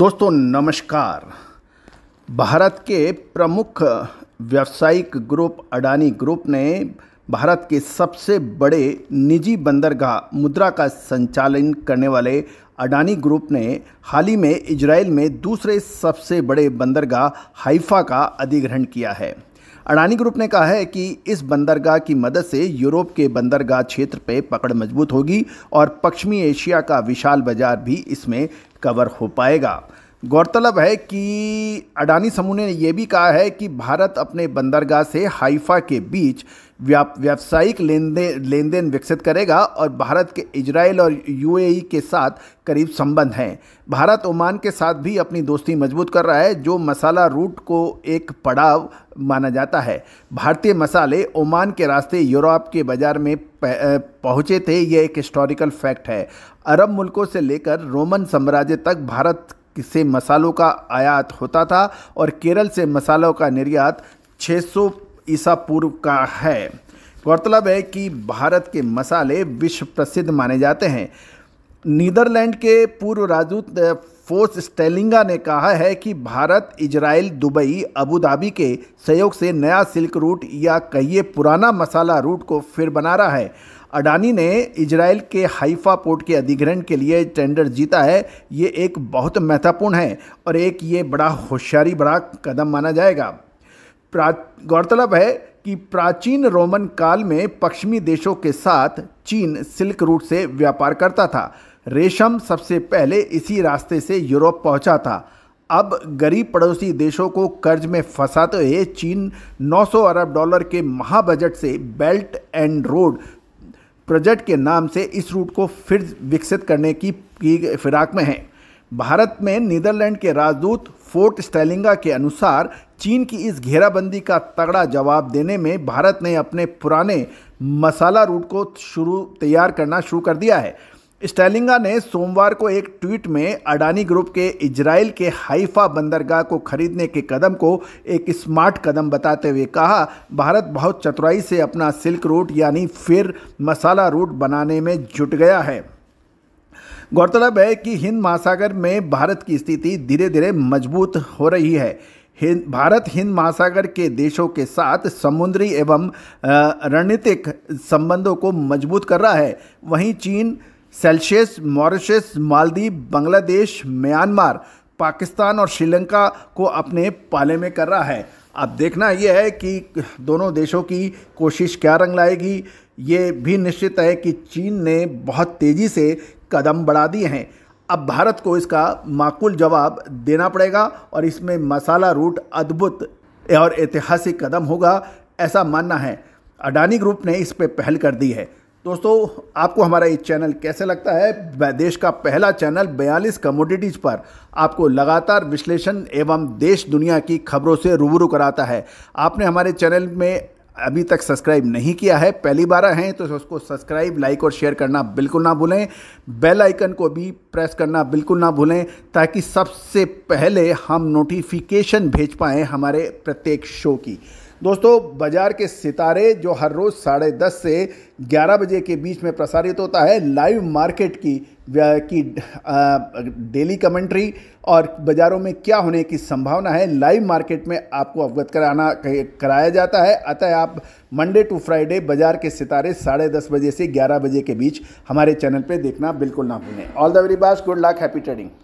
दोस्तों नमस्कार भारत के प्रमुख व्यावसायिक ग्रुप अडानी ग्रुप ने भारत के सबसे बड़े निजी बंदरगाह मुद्रा का संचालन करने वाले अडानी ग्रुप ने हाल ही में इजराइल में दूसरे सबसे बड़े बंदरगाह हाइफा का अधिग्रहण किया है अडानी ग्रुप ने कहा है कि इस बंदरगाह की मदद से यूरोप के बंदरगाह क्षेत्र पर पकड़ मजबूत होगी और पश्चिमी एशिया का विशाल बाजार भी इसमें कवर हो पाएगा गौरतलब है कि अडानी समूह ने यह भी कहा है कि भारत अपने बंदरगाह से हाइफा के बीच व्यावसायिक लेन देन विकसित करेगा और भारत के इजराइल और यूएई के साथ करीब संबंध हैं भारत ओमान के साथ भी अपनी दोस्ती मजबूत कर रहा है जो मसाला रूट को एक पड़ाव माना जाता है भारतीय मसाले ओमान के रास्ते यूरोप के बाज़ार में पहुँचे थे यह एक हिस्टोरिकल फैक्ट है अरब मुल्कों से लेकर रोमन साम्राज्य तक भारत से मसालों का आयात होता था और केरल से मसालों का निर्यात 600 ईसा पूर्व का है गौरतलब है कि भारत के मसाले विश्व प्रसिद्ध माने जाते हैं नीदरलैंड के पूर्व राजदूत फोर्स स्टेलिंगा ने कहा है कि Bharat Israel Dubai Abu Dhabi के सहयोग से नया सिल्क रूट या कहिए पुराना मसाला रूट को फिर बना रहा है अडानी ने इजराइल के हाइफा पोर्ट के अधिग्रहण के लिए टेंडर जीता है ये एक बहुत महत्वपूर्ण है और एक ये बड़ा होशियारी बड़ा कदम माना जाएगा प्रा गौरतलब है कि प्राचीन रोमन काल में पश्चिमी देशों के साथ चीन सिल्क रूट से व्यापार करता था रेशम सबसे पहले इसी रास्ते से यूरोप पहुंचा था अब गरीब पड़ोसी देशों को कर्ज में फंसाते हुए चीन 900 अरब डॉलर के महाबजट से बेल्ट एंड रोड प्रोजेक्ट के नाम से इस रूट को फिर विकसित करने की, फिराक में है भारत में नीदरलैंड के राजदूत फोर्ट स्टैलिंगा के अनुसार चीन की इस घेराबंदी का तगड़ा जवाब देने में भारत ने अपने पुराने मसाला रूट को शुरू तैयार करना शुरू कर दिया है स्टैलिंगा ने सोमवार को एक ट्वीट में अडानी ग्रुप के इजराइल के हाइफा बंदरगाह को खरीदने के कदम को एक स्मार्ट कदम बताते हुए कहा भारत बहुत चतुराई से अपना सिल्क रूट यानी फिर मसाला रूट बनाने में जुट गया है गौरतलब है कि हिंद महासागर में भारत की स्थिति धीरे धीरे मजबूत हो रही है हिंद भारत हिंद महासागर के देशों के साथ समुद्री एवं रणनीतिक संबंधों को मजबूत कर रहा है वहीं चीन Seychelles Mauritius Maldives Bangladesh Myanmar Pakistan और श्रीलंका को अपने पाले में कर रहा है अब देखना यह है कि दोनों देशों की कोशिश क्या रंग लाएगी ये भी निश्चित है कि चीन ने बहुत तेज़ी से कदम बढ़ा दिए हैं अब भारत को इसका माकूल जवाब देना पड़ेगा और इसमें मसाला रूट अद्भुत और ऐतिहासिक कदम होगा ऐसा मानना है अडानी ग्रुप ने इस पर पहल कर दी है दोस्तों आपको हमारा ये चैनल कैसे लगता है देश का पहला चैनल 42 कमोडिटीज़ पर आपको लगातार विश्लेषण एवं देश दुनिया की खबरों से रूबरू कराता है आपने हमारे चैनल में अभी तक सब्सक्राइब नहीं किया है पहली बार हैं तो उसको सब्सक्राइब लाइक और शेयर करना बिल्कुल ना भूलें बेल आइकन को भी प्रेस करना बिल्कुल ना भूलें ताकि सबसे पहले हम नोटिफिकेशन भेज पाएँ हमारे प्रत्येक शो की दोस्तों बाजार के सितारे जो हर रोज़ साढ़े दस से ग्यारह बजे के बीच में प्रसारित होता है लाइव मार्केट की की डेली कमेंट्री और बाज़ारों में क्या होने की संभावना है लाइव मार्केट में आपको अवगत कराना कराया जाता है अतः आप मंडे टू फ्राइडे बाजार के सितारे साढ़े दस बजे से ग्यारह बजे के बीच हमारे चैनल पर देखना बिल्कुल ना भूलें all the very best good luck happy trading